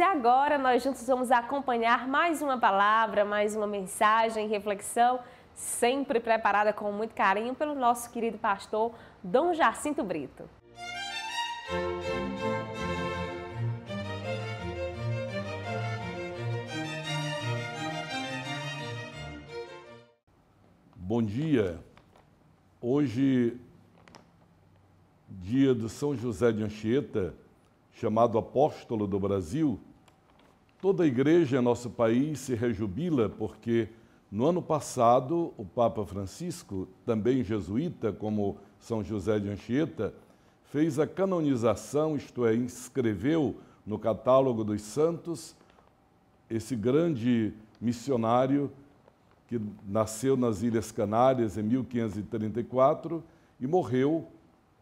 e agora nós juntos vamos acompanhar mais uma palavra, mais uma mensagem, reflexão, sempre preparada com muito carinho pelo nosso querido pastor Dom Jacinto Brito. Bom dia. Hoje, dia do São José de Anchieta, chamado Apóstolo do Brasil, Toda a igreja em nosso país se rejubila porque no ano passado o Papa Francisco, também jesuíta como São José de Anchieta, fez a canonização, isto é, inscreveu no catálogo dos santos esse grande missionário que nasceu nas Ilhas Canárias em 1534 e morreu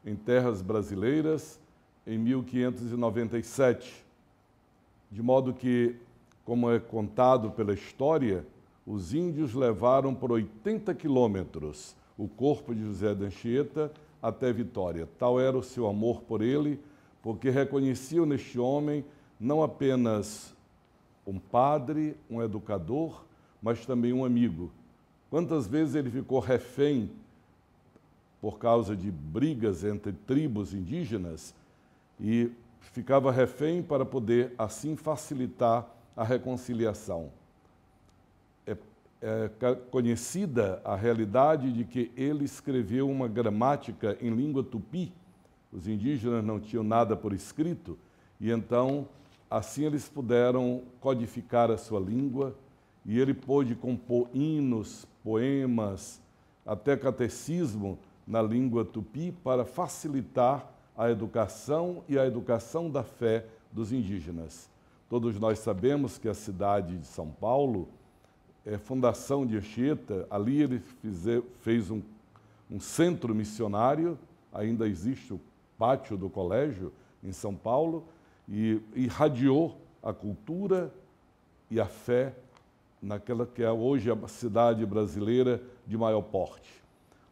em terras brasileiras em 1597 de modo que, como é contado pela história, os índios levaram por 80 quilômetros o corpo de José de Anchieta até Vitória. Tal era o seu amor por ele, porque reconheciam neste homem não apenas um padre, um educador, mas também um amigo. Quantas vezes ele ficou refém por causa de brigas entre tribos indígenas e ficava refém para poder assim facilitar a reconciliação. É, é conhecida a realidade de que ele escreveu uma gramática em língua tupi, os indígenas não tinham nada por escrito, e então assim eles puderam codificar a sua língua, e ele pôde compor hinos, poemas, até catecismo na língua tupi para facilitar a educação e a educação da fé dos indígenas. Todos nós sabemos que a cidade de São Paulo é fundação de Anchieta, ali ele fez um, um centro missionário, ainda existe o pátio do colégio em São Paulo, e irradiou a cultura e a fé naquela que é hoje a cidade brasileira de maior porte.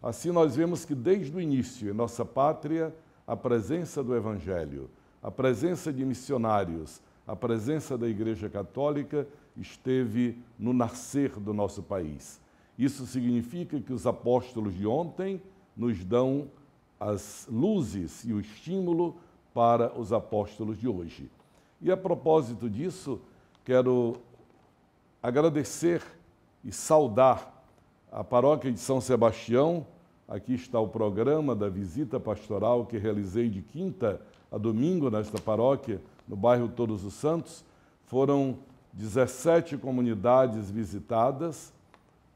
Assim, nós vemos que desde o início, em nossa pátria, a presença do Evangelho, a presença de missionários, a presença da Igreja Católica esteve no nascer do nosso país. Isso significa que os apóstolos de ontem nos dão as luzes e o estímulo para os apóstolos de hoje. E a propósito disso, quero agradecer e saudar a paróquia de São Sebastião, Aqui está o programa da visita pastoral que realizei de quinta a domingo nesta paróquia, no bairro Todos os Santos. Foram 17 comunidades visitadas,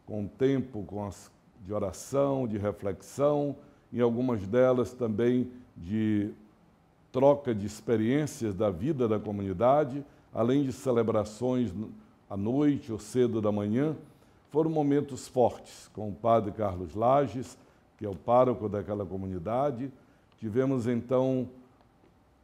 com tempo com as, de oração, de reflexão, em algumas delas também de troca de experiências da vida da comunidade, além de celebrações à noite ou cedo da manhã. Foram momentos fortes com o padre Carlos Lages, que é o pároco daquela comunidade. Tivemos então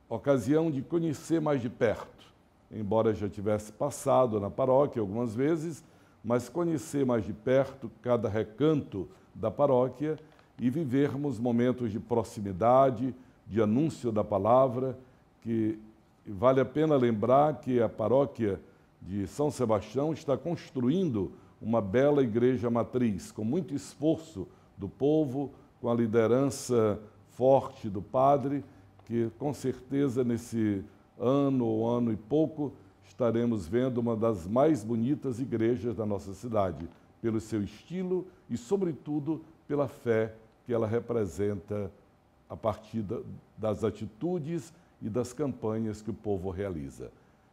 ocasião de conhecer mais de perto, embora já tivesse passado na paróquia algumas vezes, mas conhecer mais de perto cada recanto da paróquia e vivermos momentos de proximidade, de anúncio da palavra, que vale a pena lembrar que a paróquia de São Sebastião está construindo uma bela igreja matriz, com muito esforço do povo, com a liderança forte do padre, que com certeza nesse ano ou ano e pouco estaremos vendo uma das mais bonitas igrejas da nossa cidade, pelo seu estilo e, sobretudo, pela fé que ela representa a partir das atitudes e das campanhas que o povo realiza.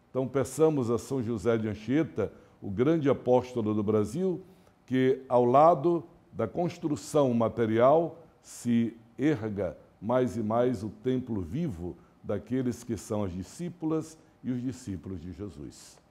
Então, peçamos a São José de Anchieta, o grande apóstolo do Brasil, que, ao lado da construção material se erga mais e mais o templo vivo daqueles que são as discípulas e os discípulos de Jesus.